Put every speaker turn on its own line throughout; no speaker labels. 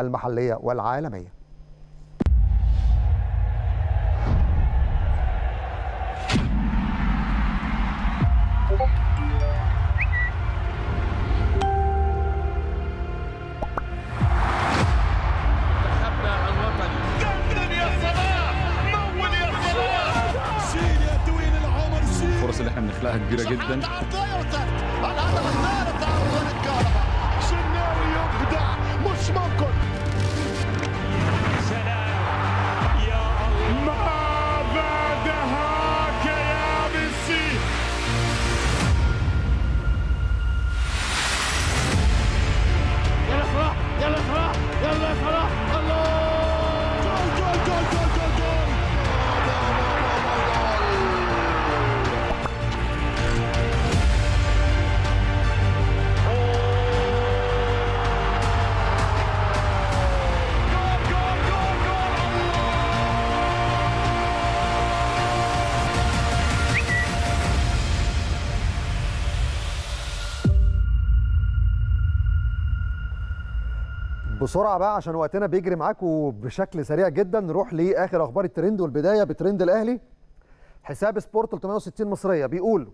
المحلية والعالمية الفرص اللي احنا بنخلقها كبيره جدا بسرعه بقى عشان وقتنا بيجري معاكم بشكل سريع جدا نروح لاخر اخبار الترند والبدايه بترند الاهلي حساب سبورت 360 مصريه بيقول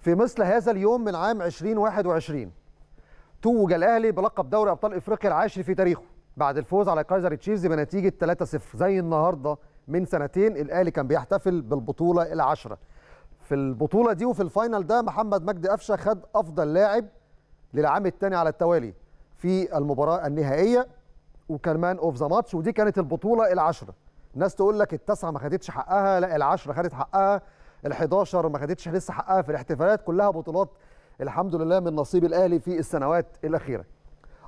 في مثل هذا اليوم من عام 2021 توج الاهلي بلقب دوري ابطال افريقيا العاشر في تاريخه بعد الفوز على كايزر تشيفز بنتيجه 3-0 زي النهارده من سنتين الاهلي كان بيحتفل بالبطوله العاشره في البطوله دي وفي الفاينل ده محمد مجدي قفشه خد افضل لاعب للعام الثاني على التوالي في المباراه النهائيه وكان مان اوف ذا ماتش ودي كانت البطوله العشره الناس تقول لك التسعه ما خدتش حقها لا العشره خدت حقها ال11 ما خدتش لسه حقها في الاحتفالات كلها بطولات الحمد لله من نصيب الاهلي في السنوات الاخيره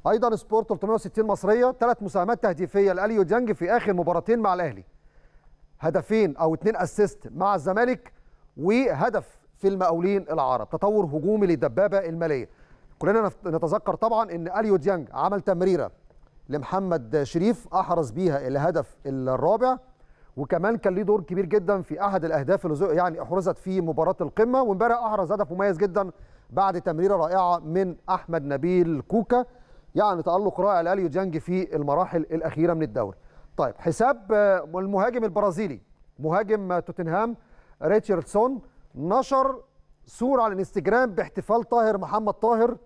ايضا سبورت 360 مصريه ثلاث مساهمات تهديفيه لاليو ديانج في اخر مباراتين مع الاهلي هدفين او اثنين اسيست مع الزمالك وهدف في المقاولين العرب تطور هجومي للدبابه الماليه كلنا نتذكر طبعا ان اليو ديانج عمل تمريره لمحمد شريف احرز بيها الهدف الرابع وكمان كان ليه دور كبير جدا في احد الاهداف اللي يعني احرزت في مباراه القمه وامبارح احرز هدف مميز جدا بعد تمريره رائعه من احمد نبيل كوكا يعني تالق رائع لاليو ديانج في المراحل الاخيره من الدوري طيب حساب آه، المهاجم البرازيلي مهاجم توتنهام ريتشاردسون نشر صوره على الانستجرام باحتفال طاهر محمد طاهر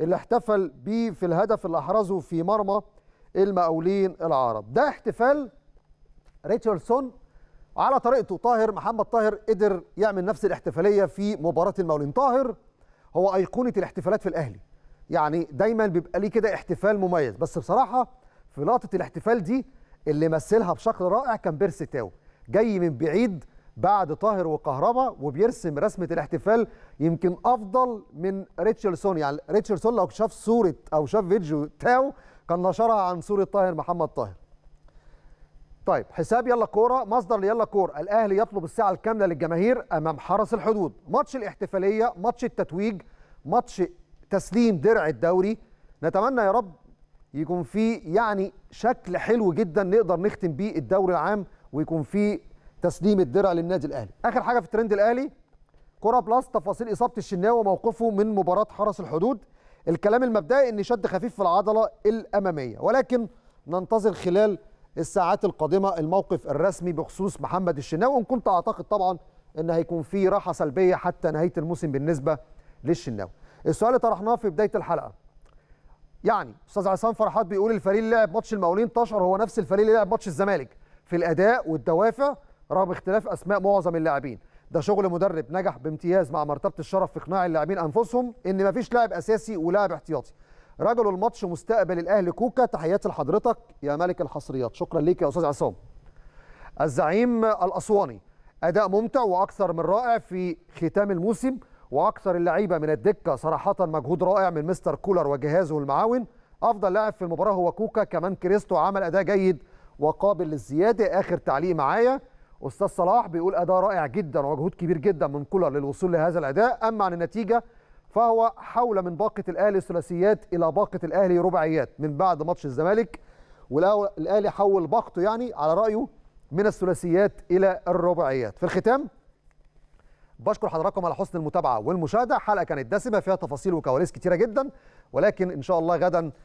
اللي احتفل بيه في الهدف اللي احرزه في مرمى المقاولين العرب ده احتفال ريتشاردسون على طريقته طاهر محمد طاهر قدر يعمل نفس الاحتفاليه في مباراه المقاولين طاهر هو ايقونه الاحتفالات في الاهلي يعني دايما بيبقى ليه كده احتفال مميز بس بصراحه في لقطه الاحتفال دي اللي مثلها بشكل رائع كان بيرسي تاو جاي من بعيد بعد طاهر وكهربا وبيرسم رسمه الاحتفال يمكن افضل من ريتشاردسون يعني ريتشاردسون لو شاف صوره او شاف فيديو تاو كان نشرها عن صوره طاهر محمد طاهر طيب حساب يلا كوره مصدر يلا كوره الاهلي يطلب الساعه الكامله للجماهير امام حرس الحدود ماتش الاحتفاليه ماتش التتويج ماتش تسليم درع الدوري نتمنى يا رب يكون في يعني شكل حلو جدا نقدر نختم بيه الدوري العام ويكون فيه تسليم الدرع للنادي الاهلي اخر حاجه في الترند الاهلي كره بلس تفاصيل اصابه الشناوي وموقفه من مباراه حرس الحدود الكلام المبدئي ان شد خفيف في العضله الاماميه ولكن ننتظر خلال الساعات القادمه الموقف الرسمي بخصوص محمد الشناوي وان كنت اعتقد طبعا ان هيكون في راحه سلبيه حتى نهايه الموسم بالنسبه للشناوي السؤال اللي طرحناه في بدايه الحلقه يعني استاذ عصام فرحات بيقول الفريق اللي لعب ماتش المقاولين تشعر هو نفس الفريق اللي لعب ماتش الزمالك في الاداء والدوافع رغم اختلاف اسماء معظم اللاعبين ده شغل مدرب نجح بامتياز مع مرتبه الشرف في اقناع اللاعبين انفسهم ان مفيش لاعب اساسي ولاعب احتياطي رجل الماتش مستقبل الاهلي كوكا تحياتي لحضرتك يا ملك الحصريات شكرا ليك يا استاذ عصام الزعيم الاسواني اداء ممتع واكثر من رائع في ختام الموسم واكثر اللعيبه من الدكه صراحه مجهود رائع من مستر كولر وجهازه المعاون افضل لاعب في المباراه هو كوكا كمان كريستو عمل اداء جيد وقابل للزياده اخر تعليق معايا استاذ صلاح بيقول اداء رائع جدا ومجهود كبير جدا من كولر للوصول لهذا الاداء اما عن النتيجه فهو حول من باقه الاهلي ثلاثيات الى باقه الاهلي رباعيات من بعد ماتش الزمالك والاهلي حول باقته يعني على رايه من الثلاثيات الى الرباعيات في الختام بشكر حضراتكم على حسن المتابعه والمشاهده حلقه كانت دسمه فيها تفاصيل وكواليس كتيره جدا ولكن ان شاء الله غدا